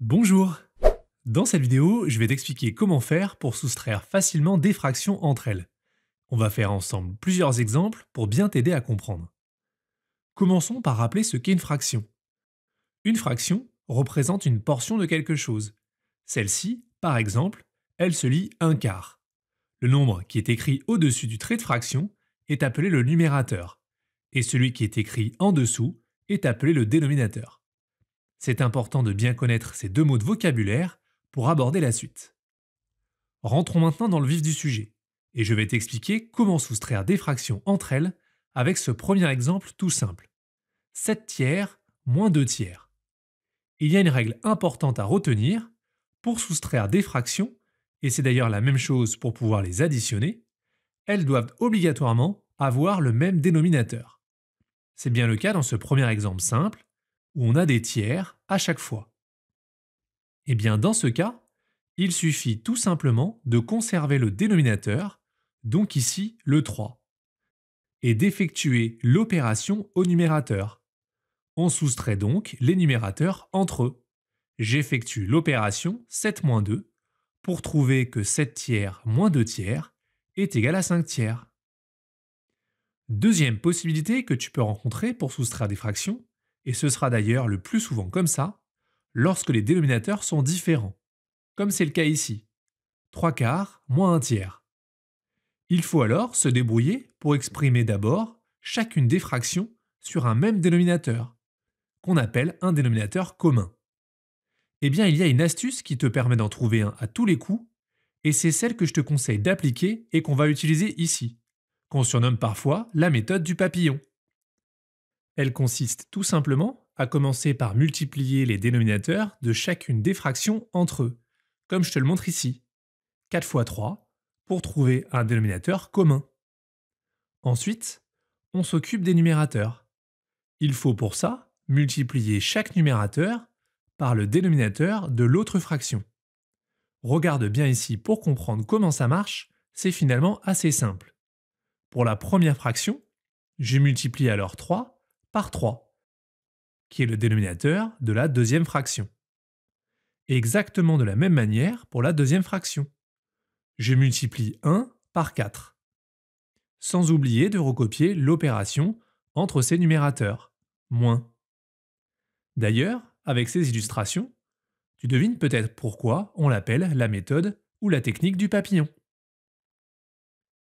Bonjour Dans cette vidéo, je vais t'expliquer comment faire pour soustraire facilement des fractions entre elles. On va faire ensemble plusieurs exemples pour bien t'aider à comprendre. Commençons par rappeler ce qu'est une fraction. Une fraction représente une portion de quelque chose. Celle-ci, par exemple, elle se lit un quart. Le nombre qui est écrit au-dessus du trait de fraction est appelé le numérateur, et celui qui est écrit en dessous est appelé le dénominateur. C'est important de bien connaître ces deux mots de vocabulaire pour aborder la suite. Rentrons maintenant dans le vif du sujet, et je vais t'expliquer comment soustraire des fractions entre elles avec ce premier exemple tout simple. 7 tiers moins 2 tiers. Il y a une règle importante à retenir pour soustraire des fractions, et c'est d'ailleurs la même chose pour pouvoir les additionner, elles doivent obligatoirement avoir le même dénominateur. C'est bien le cas dans ce premier exemple simple, où on a des tiers à chaque fois. Eh bien, dans ce cas, il suffit tout simplement de conserver le dénominateur, donc ici le 3, et d'effectuer l'opération au numérateur. On soustrait donc les numérateurs entre eux. J'effectue l'opération 7-2 pour trouver que 7 tiers moins 2 tiers est égal à 5 tiers. Deuxième possibilité que tu peux rencontrer pour soustraire des fractions, et ce sera d'ailleurs le plus souvent comme ça lorsque les dénominateurs sont différents, comme c'est le cas ici. 3 quarts moins 1 tiers. Il faut alors se débrouiller pour exprimer d'abord chacune des fractions sur un même dénominateur, qu'on appelle un dénominateur commun. Eh bien, il y a une astuce qui te permet d'en trouver un à tous les coups, et c'est celle que je te conseille d'appliquer et qu'on va utiliser ici, qu'on surnomme parfois la méthode du papillon. Elle consiste tout simplement à commencer par multiplier les dénominateurs de chacune des fractions entre eux, comme je te le montre ici. 4 fois 3 pour trouver un dénominateur commun. Ensuite, on s'occupe des numérateurs. Il faut pour ça multiplier chaque numérateur par le dénominateur de l'autre fraction. Regarde bien ici pour comprendre comment ça marche, c'est finalement assez simple. Pour la première fraction, je multiplie alors 3 3, qui est le dénominateur de la deuxième fraction. exactement de la même manière pour la deuxième fraction. Je multiplie 1 par 4, sans oublier de recopier l'opération entre ces numérateurs, moins. D'ailleurs, avec ces illustrations, tu devines peut-être pourquoi on l'appelle la méthode ou la technique du papillon.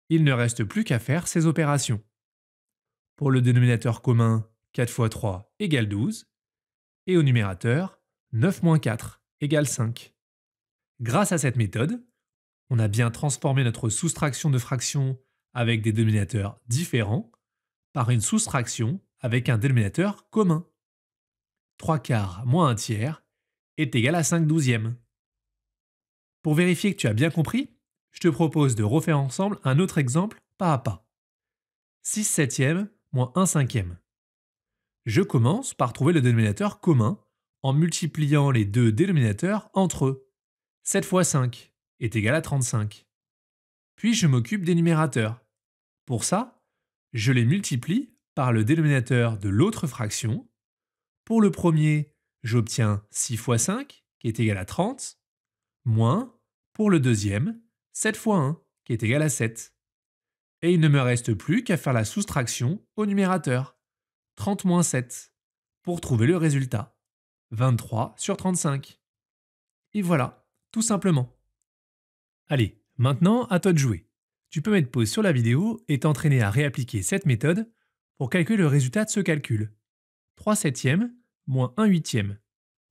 Il ne reste plus qu'à faire ces opérations. Pour le dénominateur commun 4 fois 3 égale 12, et au numérateur, 9 moins 4 égale 5. Grâce à cette méthode, on a bien transformé notre soustraction de fractions avec des dénominateurs différents par une soustraction avec un dénominateur commun. 3 quarts moins 1 tiers est égal à 5 douzièmes. Pour vérifier que tu as bien compris, je te propose de refaire ensemble un autre exemple pas à pas. 6 septièmes moins 1 cinquième. Je commence par trouver le dénominateur commun en multipliant les deux dénominateurs entre eux. 7 fois 5 est égal à 35. Puis je m'occupe des numérateurs. Pour ça, je les multiplie par le dénominateur de l'autre fraction. Pour le premier, j'obtiens 6 fois 5, qui est égal à 30, moins, pour le deuxième, 7 fois 1, qui est égal à 7. Et il ne me reste plus qu'à faire la soustraction au numérateur. 30-7 pour trouver le résultat. 23 sur 35. Et voilà, tout simplement. Allez, maintenant à toi de jouer. Tu peux mettre pause sur la vidéo et t'entraîner à réappliquer cette méthode pour calculer le résultat de ce calcul. 3 septièmes moins 1 huitième.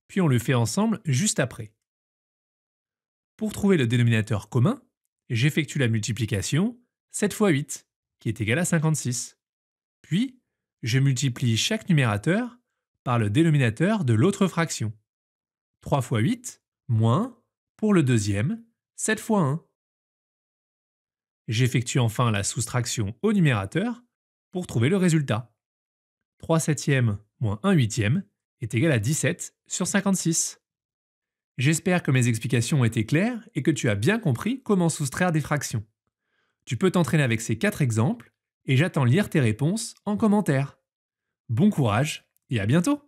Puis on le fait ensemble juste après. Pour trouver le dénominateur commun, j'effectue la multiplication 7 fois 8, qui est égal à 56. Puis, je multiplie chaque numérateur par le dénominateur de l'autre fraction. 3 x 8, moins, pour le deuxième, 7 x 1. J'effectue enfin la soustraction au numérateur pour trouver le résultat. 3 septièmes moins 1 huitième est égal à 17 sur 56. J'espère que mes explications ont été claires et que tu as bien compris comment soustraire des fractions. Tu peux t'entraîner avec ces quatre exemples et j'attends lire tes réponses en commentaire. Bon courage et à bientôt